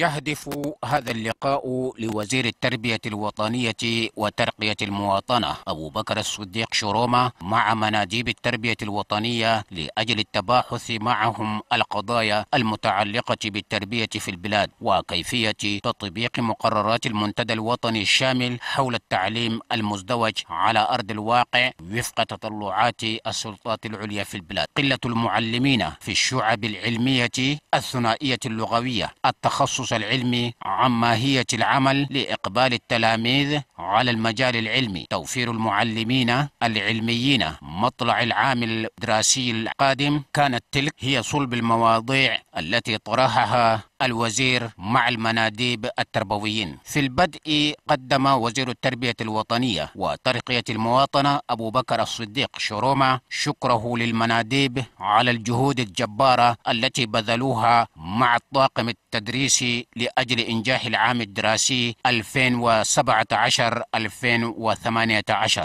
يهدف هذا اللقاء لوزير التربية الوطنية وترقية المواطنة أبو بكر الصديق شرومة مع مناديب التربية الوطنية لأجل التباحث معهم القضايا المتعلقة بالتربية في البلاد وكيفية تطبيق مقررات المنتدى الوطني الشامل حول التعليم المزدوج على أرض الواقع وفق تطلعات السلطات العليا في البلاد قلة المعلمين في الشعب العلمية الثنائية اللغوية التخصص التخصص العلمي عن ماهية العمل لإقبال التلاميذ على المجال العلمي توفير المعلمين العلميين مطلع العام الدراسي القادم كانت تلك هي صلب المواضيع التي طرحها الوزير مع المناديب التربويين في البدء قدم وزير التربية الوطنية وترقية المواطنة أبو بكر الصديق شرومة شكره للمناديب على الجهود الجبارة التي بذلوها مع الطاقم التدريسي لأجل إنجاح العام الدراسي 2017-2018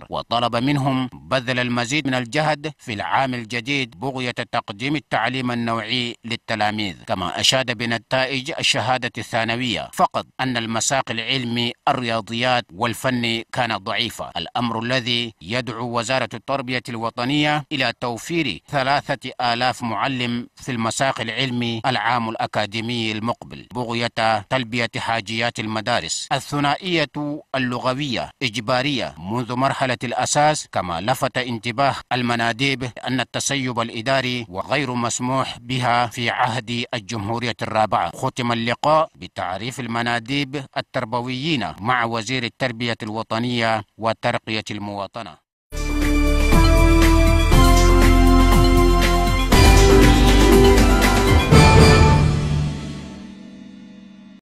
وطلب منهم بذل المزيد من الجهد في العام الجديد بغية تقديم التعليم النوعي للتلاميذ كما أشاد بنتائج الشهادة الثانوية فقط أن المساق العلمي الرياضيات والفني كان ضعيفا الأمر الذي يدعو وزارة التربية الوطنية إلى توفير ثلاثة آلاف معلم في المساق العلمي العام الأخير الأكاديمي المقبل بغية تلبية حاجيات المدارس الثنائية اللغوية إجبارية منذ مرحلة الأساس كما لفت انتباه المناديب أن التسيب الإداري وغير مسموح بها في عهد الجمهورية الرابعة ختم اللقاء بتعريف المناديب التربويين مع وزير التربية الوطنية وترقية المواطنة